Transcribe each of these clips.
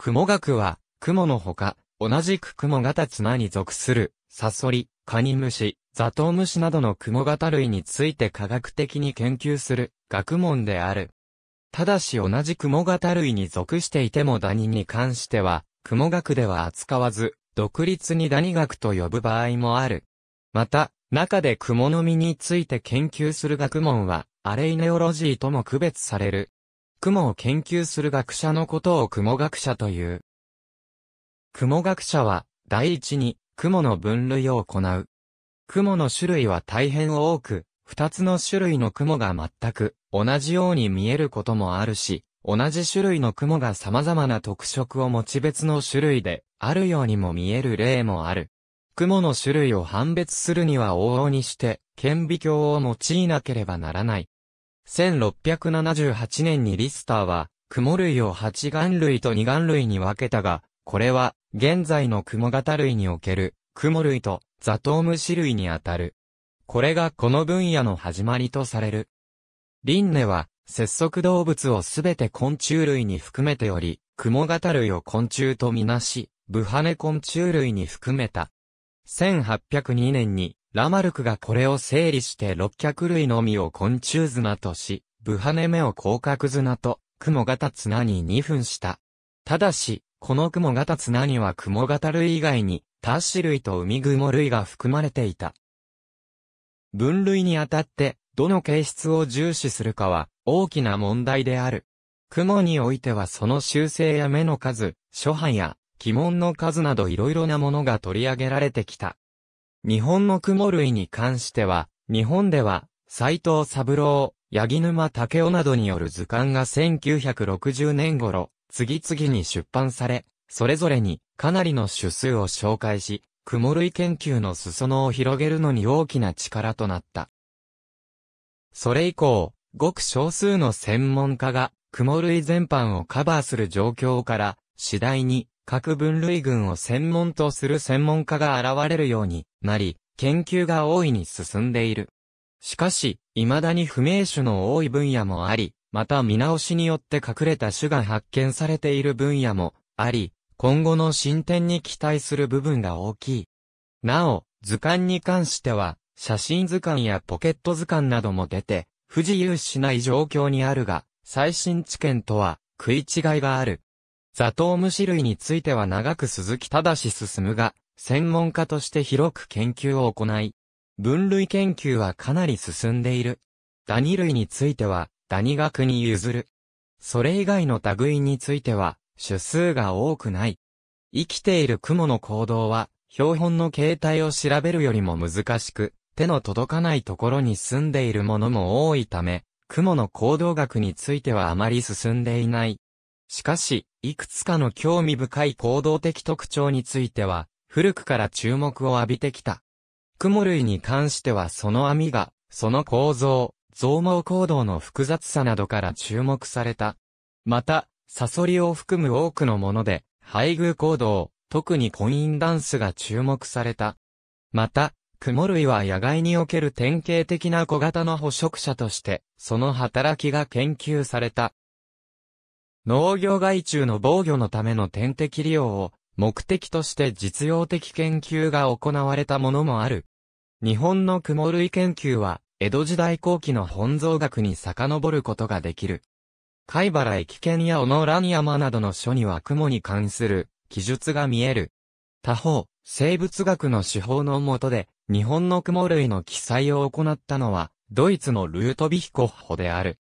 雲学は、雲のほか、同じく雲型綱に属する、サソリ、カニムシ、ザトウムシなどの雲型類について科学的に研究する、学問である。ただし同じ雲型類に属していてもダニに関しては、雲学では扱わず、独立にダニ学と呼ぶ場合もある。また、中で雲の実について研究する学問は、アレイネオロジーとも区別される。雲を研究する学者のことを雲学者という。雲学者は、第一に、雲の分類を行う。雲の種類は大変多く、二つの種類の雲が全く同じように見えることもあるし、同じ種類の雲が様々な特色を持ち別の種類であるようにも見える例もある。雲の種類を判別するには往々にして、顕微鏡を用いなければならない。1678年にリスターは、雲類を8眼類と2眼類に分けたが、これは、現在の雲型類における、雲類と、ザトウムシ類にあたる。これがこの分野の始まりとされる。リンネは、節足動物をすべて昆虫類に含めており、雲型類を昆虫とみなし、ブハネ昆虫類に含めた。1802年にラマルクがこれを整理して六脚類のみを昆虫綱とし、ブハネ目を広角綱と、雲型綱に2分した。ただし、この雲型綱には雲型類以外に、タッシ類と海雲類が含まれていた。分類にあたって、どの形質を重視するかは、大きな問題である。雲においてはその修正や目の数、諸般や、鬼門の数などいろいろなものが取り上げられてきた。日本の雲類に関しては、日本では、斎藤三郎、八木沼武雄などによる図鑑が1960年頃、次々に出版され、それぞれにかなりの種数を紹介し、雲類研究の裾野を広げるのに大きな力となった。それ以降、ごく少数の専門家が雲類全般をカバーする状況から、次第に各分類群を専門とする専門家が現れるようになり、研究が大いに進んでいる。しかし、未だに不明種の多い分野もあり、また見直しによって隠れた種が発見されている分野もあり、今後の進展に期待する部分が大きい。なお、図鑑に関しては、写真図鑑やポケット図鑑なども出て、不自由しない状況にあるが、最新知見とは食い違いがある。ザトウムシ類については長く鈴木正進むが、専門家として広く研究を行い、分類研究はかなり進んでいる。ダニ類については、ダニ学に譲る。それ以外の類については、種数が多くない。生きている雲の行動は、標本の形態を調べるよりも難しく、手の届かないところに住んでいるものも多いため、雲の行動学についてはあまり進んでいない。しかし、いくつかの興味深い行動的特徴については、古くから注目を浴びてきた。雲類に関してはその網が、その構造、増毛行動の複雑さなどから注目された。また、サソリを含む多くのもので、配偶行動、特に婚姻ダンスが注目された。また、雲類は野外における典型的な小型の捕食者として、その働きが研究された。農業害虫の防御のための天敵利用を目的として実用的研究が行われたものもある。日本の雲類研究は、江戸時代後期の本草学に遡ることができる。貝原駅圏や小野蘭山などの書には雲に関する記述が見える。他方、生物学の手法の下で、日本の雲類の記載を行ったのは、ドイツのルートビヒコッホである。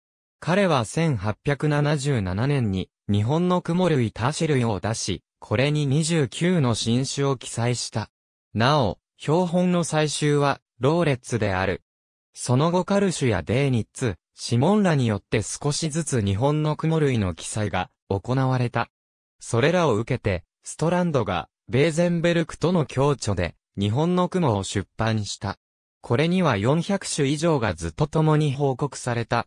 彼は1877年に、日本の雲類他種類を出し、これに29の新種を記載した。なお、標本の採集は、ローレッツである。その後カルシュやデーニッツ、シモンらによって少しずつ日本の雲類の記載が行われた。それらを受けて、ストランドが、ベーゼンベルクとの共著で、日本の雲を出版した。これには400種以上がずっと共に報告された。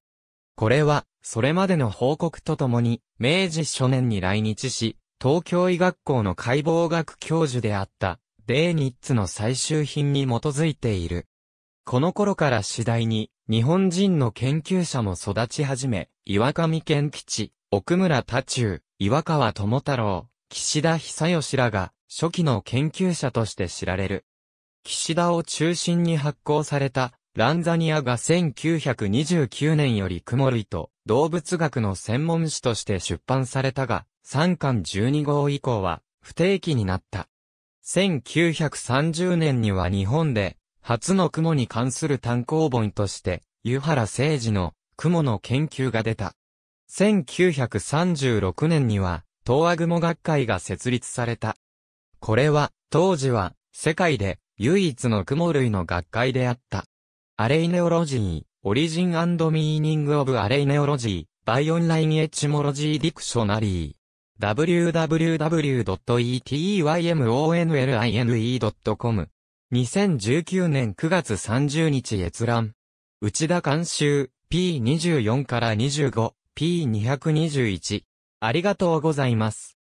これは、それまでの報告とともに、明治初年に来日し、東京医学校の解剖学教授であった、デーニッツの最終品に基づいている。この頃から次第に、日本人の研究者も育ち始め、岩上健吉、奥村多中、岩川智太郎、岸田久義らが、初期の研究者として知られる。岸田を中心に発行された、ランザニアが1929年より曇りと、動物学の専門誌として出版されたが、3巻12号以降は不定期になった。1930年には日本で初の雲に関する単行本として湯原誠二の雲の研究が出た。1936年には東亜雲学会が設立された。これは当時は世界で唯一の雲類の学会であった。アレイネオロジー、オリジンミーニングオブアレイネオロジー、バイオンラインエチモロジーディクショナリー。www.eteymonline.com。2019年9月30日閲覧。内田監修、P24 から25、P221。ありがとうございます。